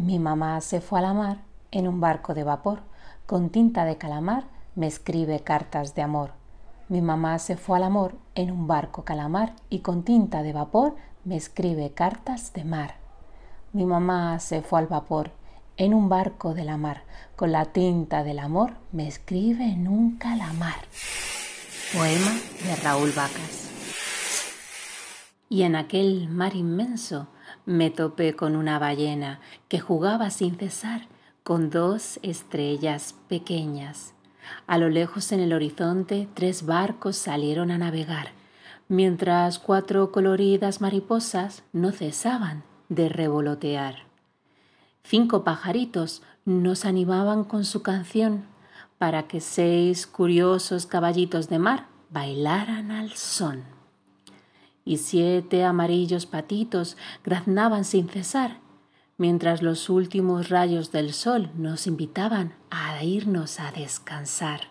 Mi mamá se fue a la mar en un barco de vapor. Con tinta de calamar me escribe cartas de amor. Mi mamá se fue al amor en un barco calamar y con tinta de vapor me escribe cartas de mar. Mi mamá se fue al vapor en un barco de la mar. Con la tinta del amor me escribe en un calamar. Poema de Raúl Vacas. Y en aquel mar inmenso me topé con una ballena que jugaba sin cesar con dos estrellas pequeñas. A lo lejos en el horizonte tres barcos salieron a navegar, mientras cuatro coloridas mariposas no cesaban de revolotear. Cinco pajaritos nos animaban con su canción para que seis curiosos caballitos de mar bailaran al son y siete amarillos patitos graznaban sin cesar, mientras los últimos rayos del sol nos invitaban a irnos a descansar.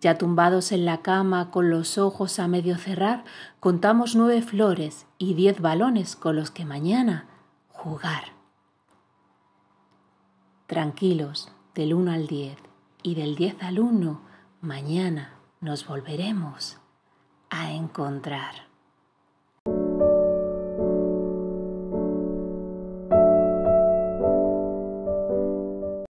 Ya tumbados en la cama con los ojos a medio cerrar, contamos nueve flores y diez balones con los que mañana jugar. Tranquilos, del 1 al 10 y del 10 al 1, mañana nos volveremos a encontrar.